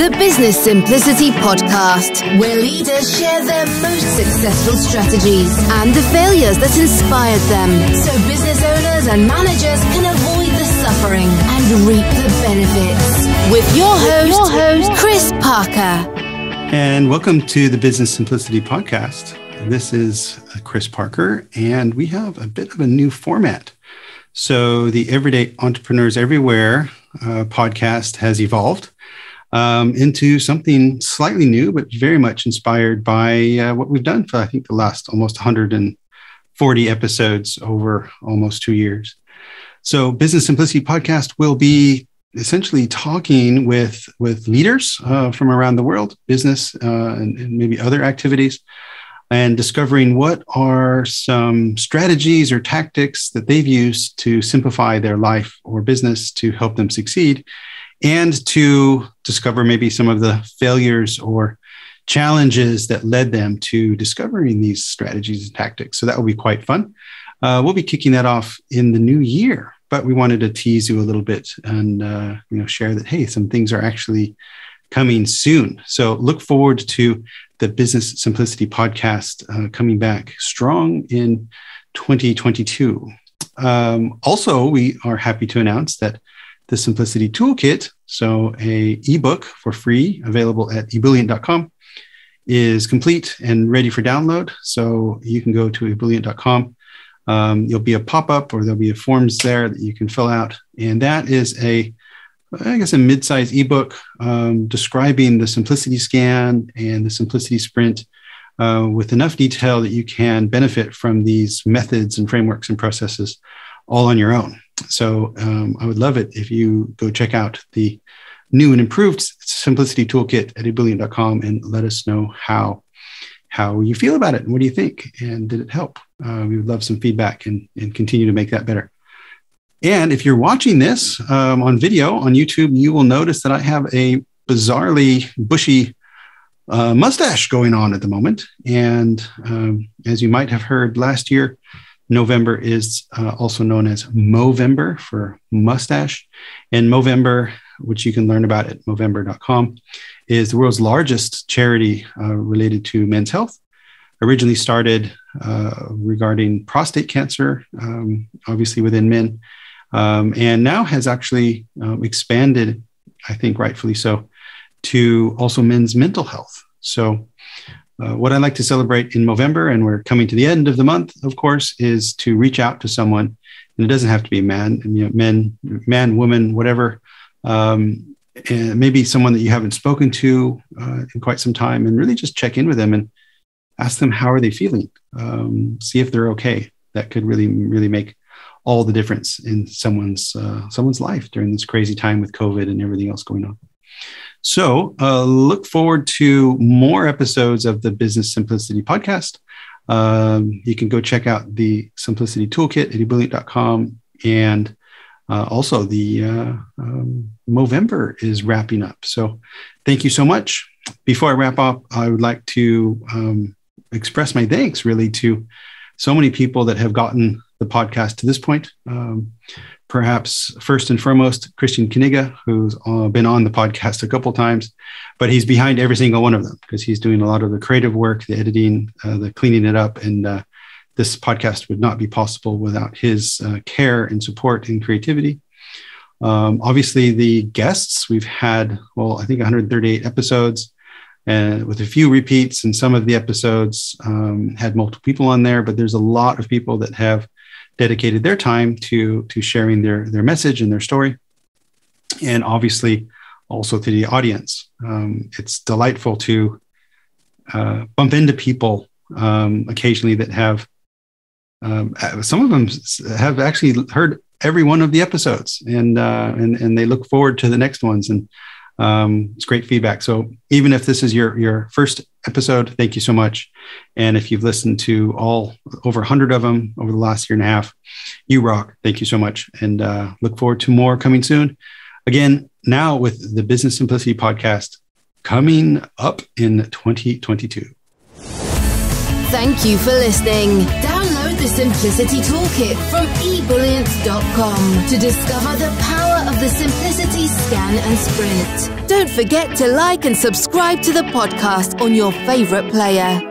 The Business Simplicity Podcast, where leaders share their most successful strategies and the failures that inspired them so business owners and managers can avoid the suffering and reap the benefits. With your host, your host Chris Parker. And welcome to the Business Simplicity Podcast. This is uh, Chris Parker, and we have a bit of a new format. So, the Everyday Entrepreneurs Everywhere uh, podcast has evolved um, into something slightly new, but very much inspired by uh, what we've done for, I think, the last almost 140 episodes over almost two years. So, Business Simplicity Podcast will be essentially talking with with leaders uh, from around the world, business uh, and, and, maybe other activities, and discovering what are some strategies or tactics that they've used to simplify their life or business to help them succeed, and to discover maybe some of the failures or challenges that led them to discovering these strategies and tactics. So that will be quite fun. Uh, we'll be kicking that off in the new year, but we wanted to tease you a little bit and uh, you know share that hey, some things are actually coming soon. So look forward to the Business Simplicity podcast uh, coming back strong in 2022. Um, also, we are happy to announce that the Simplicity Toolkit, so a ebook for free available at ebullient.com, is complete and ready for download. So you can go to ebullient.com. Um, you'll be a pop-up or there'll be forms there that you can fill out. And that is a, I guess, a mid sized ebook um, describing the Simplicity Scan and the Simplicity Sprint uh, with enough detail that you can benefit from these methods and frameworks and processes all on your own. So um, I would love it if you go check out the new and improved simplicity toolkit at eBullion.com and let us know how how you feel about it and what do you think and did it help uh, we would love some feedback and, and continue to make that better and if you're watching this um, on video on youtube you will notice that i have a bizarrely bushy uh, mustache going on at the moment and um, as you might have heard last year November is uh, also known as Movember for mustache. And Movember, which you can learn about at Movember.com, is the world's largest charity uh, related to men's health. Originally started uh, regarding prostate cancer, um, obviously within men, um, and now has actually um, expanded, I think rightfully so, to also men's mental health. So uh, what I like to celebrate in November, and we're coming to the end of the month, of course, is to reach out to someone, and it doesn't have to be a man, you know, men, man, woman, whatever. Um, and maybe someone that you haven't spoken to uh, in quite some time, and really just check in with them and ask them how are they feeling, um, see if they're okay. That could really, really make all the difference in someone's uh, someone's life during this crazy time with COVID and everything else going on. So uh, look forward to more episodes of the Business Simplicity podcast. Um, you can go check out the Simplicity Toolkit at ebullient.com. And uh, also, the uh, um, Movember is wrapping up. So thank you so much. Before I wrap up, I would like to um, express my thanks really to so many people that have gotten the podcast to this point. Um, perhaps first and foremost, Christian Kniga, who's uh, been on the podcast a couple times, but he's behind every single one of them because he's doing a lot of the creative work, the editing, uh, the cleaning it up. And uh, this podcast would not be possible without his uh, care and support and creativity. Um, obviously, the guests we've had, well, I think 138 episodes and with a few repeats and some of the episodes um, had multiple people on there but there's a lot of people that have dedicated their time to to sharing their their message and their story and obviously also to the audience um, it's delightful to uh, bump into people um, occasionally that have um, uh, some of them have actually heard every one of the episodes and uh, and and they look forward to the next ones and um, it's great feedback. So even if this is your your first episode, thank you so much. And if you've listened to all over 100 of them over the last year and a half, you rock. Thank you so much, and uh, look forward to more coming soon. Again, now with the Business Simplicity podcast coming up in 2022. Thank you for listening. Download the Simplicity Toolkit from ebullience.com to discover the power the Simplicity Scan and Sprint. Don't forget to like and subscribe to the podcast on your favourite player.